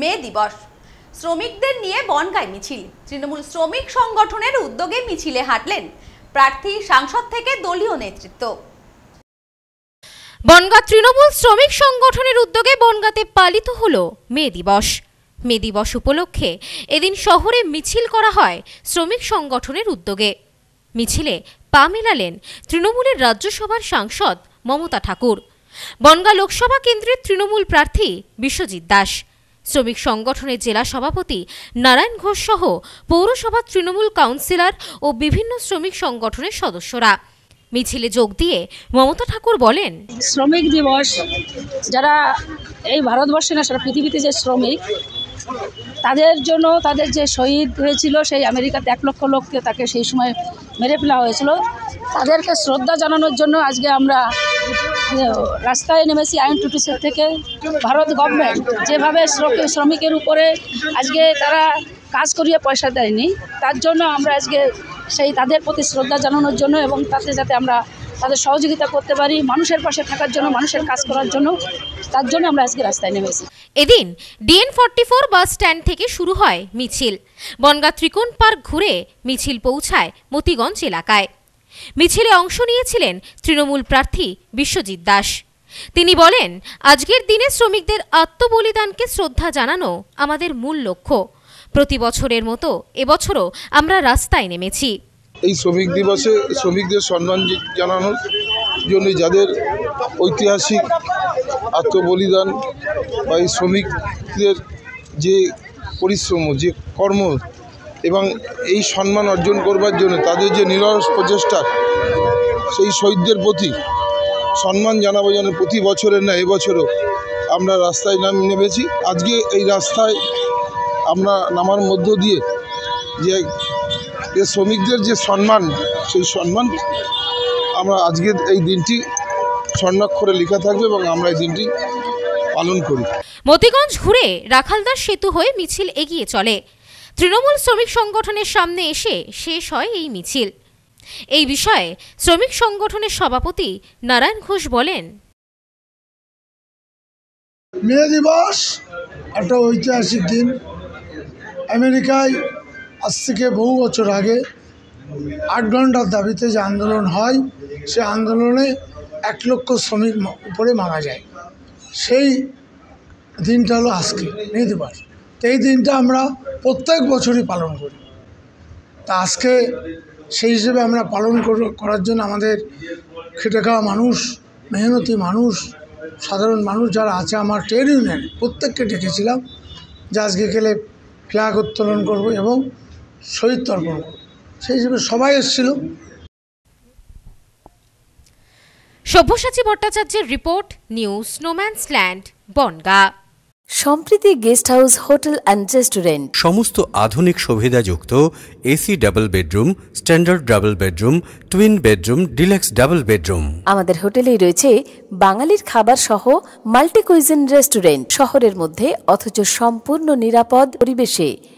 মে দিবস শ্রমিকদের নিয়ে বনগায় মিছিল তৃণমূল শ্রমিক সংগঠনের উদ্যোগে মিছিলে হাঁটলেন প্রার্থী সাংসদ থেকে দলীয় নেতৃত্ব বনগাঁ তৃণমূল শ্রমিক সংগঠনের উদ্যোগে বনগাঁতে পালিত হল মে দিবস মে দিবস উপলক্ষে এদিন শহরে মিছিল করা হয় শ্রমিক সংগঠনের উদ্যোগে মিছিলে পা মেলালেন তৃণমূলের রাজ্যসভার সাংসদ মমতা ঠাকুর বনগা লোকসভা কেন্দ্রের তৃণমূল প্রার্থী বিশ্বজিৎ দাস শ্রমিক সংগঠনের জেলা সভাপতি নারায়ণ ঘোষ সহ পৌরসভার তৃণমূল কাউন্সিলর ও বিভিন্ন শ্রমিক সংগঠনের সদস্যরা মিছিলে যোগ দিয়ে মমতা ঠাকুর বলেন শ্রমিক দিবস যারা এই ভারতবর্ষে না সারা পৃথিবীতে যে শ্রমিক তাদের জন্য তাদের যে শহীদ হয়েছিল সেই আমেরিকাতে এক লক্ষ লোককে তাকে সেই সময় মেরে ফেলা হয়েছিল তাদেরকে শ্রদ্ধা জানানোর জন্য আজকে আমরা রাস্তায় নেমেছি আইন টুটিসের থেকে ভারত গভর্নমেন্ট যেভাবে শ্রমিকের উপরে আজকে তারা কাজ করিয়ে পয়সা দেয়নি তার জন্য আমরা আজকে সেই তাদের প্রতি শ্রদ্ধা জানানোর জন্য এবং তাতে যাতে আমরা তাদের সহযোগিতা করতে পারি মানুষের পাশে থাকার জন্য মানুষের কাজ করার জন্য তার জন্য আমরা আজকে রাস্তায় নেমেছি এদিন DN forty four bus stand থেকে শুরু হয় মিছিল বনগা ত্রিকোণ পার্ক ঘুরে মিছিল পৌঁছায় মতিগঞ্জ এলাকায় মিছিলে অংশ নিয়েছিলেন তৃণমূল প্রার্থী বিশ্বজিৎ দাস তিনি বলেন আজকের দিনে শ্রমিকদের আত্মবলিদানকে শ্রদ্ধা জানানো আমাদের মূল লক্ষ্য প্রতি বছরের মতো এবছরও আমরা রাস্তায় নেমেছি এই শ্রমিক দিবসে শ্রমিকদের সম্মান জানানোর জন্য যাদের ঐতিহাসিক আত্মবলিদান বা এই শ্রমিকদের যে পরিশ্রম যে কর্ম এবং এই সম্মান অর্জন করবার জন্য তাদের যে নিরস প্রচেষ্টা সেই শহীদদের প্রতি সম্মান জানাবো যেন প্রতি বছরের না এবছরও আমরা রাস্তায় নাম নেমেছি আজকে এই রাস্তায় আমরা নামার মধ্য দিয়ে যে এ শ্রমিকদের যে সম্মান সেই সম্মান আমরা আজকের এই দিনটি স্বর্ণাক্ষরে লেখা থাকবে এবং আমরা এই দিনটি পালন করি মতিগঞ্জ ঘুরে রাখালদার সেতু হয়ে মিছিল এগিয়ে চলে তৃণমূল শ্রমিক সংগঠনের সামনে এসে শেষ হয় এই মিছিল এই বিষয়ে শ্রমিক সংগঠনের সভাপতি নারায়ণ ঘোষ বলেন মে দিবস একটা ঐতিহাসিক দিন আমেরিকায় আজ থেকে বহু বছর আগে আট ঘন্টার দাবিতে যে আন্দোলন হয় সে আন্দোলনে এক লক্ষ শ্রমিক উপরে মারা যায় সেই দিনটা হলো আজকে নির্দিবার তো এই দিনটা আমরা প্রত্যেক বছরই পালন করি তা আজকে সেই হিসেবে আমরা পালন করার জন্য আমাদের খেটে খাওয়া মানুষ মেহনতি মানুষ সাধারণ মানুষ যারা আছে আমার ট্রেড ইউনিয়ন প্রত্যেককে ডেকেছিলাম যে আজকে গেলে ফ্ল্যাগ উত্তোলন করব এবং শহীদ তর্পণ সেই হিসেবে সবাই এসেছিল সভ্যসাচী ভট্টাচার্যের report new snowman's land Bongaon Sampriti guest house hotel and restaurant সমস্ত আধুনিক সুবিধাযুক্ত AC double bedroom standard double bedroom twin bedroom deluxe double bedroom আমাদের হোটেলেই রয়েছে বাঙালির খাবার সহ মাল্টিকুইজিন রেস্টুরেন্ট শহরের মধ্যে অথচ সম্পূর্ণ নিরাপদ পরিবেশে